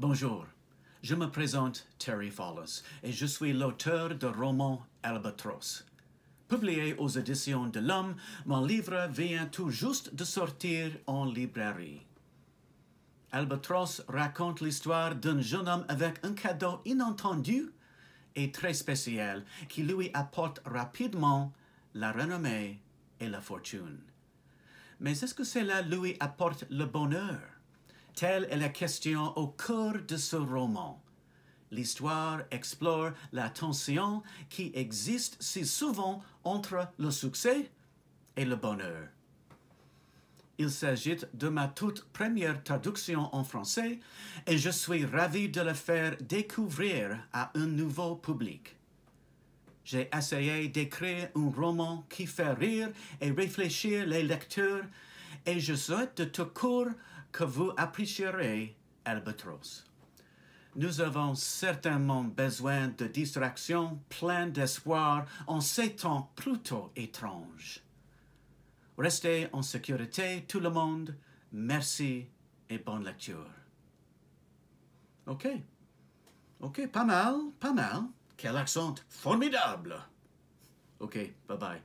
Bonjour, je me présente Terry Fallis et je suis l'auteur de roman Albatros. Publié aux éditions de l'Homme, mon livre vient tout juste de sortir en librairie. Albatros raconte l'histoire d'un jeune homme avec un cadeau inattendu et très spécial qui lui apporte rapidement la renommée et la fortune. Mais est-ce que cela lui apporte le bonheur? Telle est la question au cœur de ce roman. L'histoire explore la tension qui existe si souvent entre le succès et le bonheur. Il s'agit de ma toute première traduction en français et je suis ravi de la faire découvrir à un nouveau public. J'ai essayé d'écrire un roman qui fait rire et réfléchir les lecteurs et je souhaite de tout court que vous apprécierez Albatros. Nous avons certainement besoin de distractions pleines d'espoir en ces temps plutôt étranges. Restez en sécurité, tout le monde. Merci et bonne lecture. OK. OK, pas mal, pas mal. Quel accent formidable. OK, bye-bye.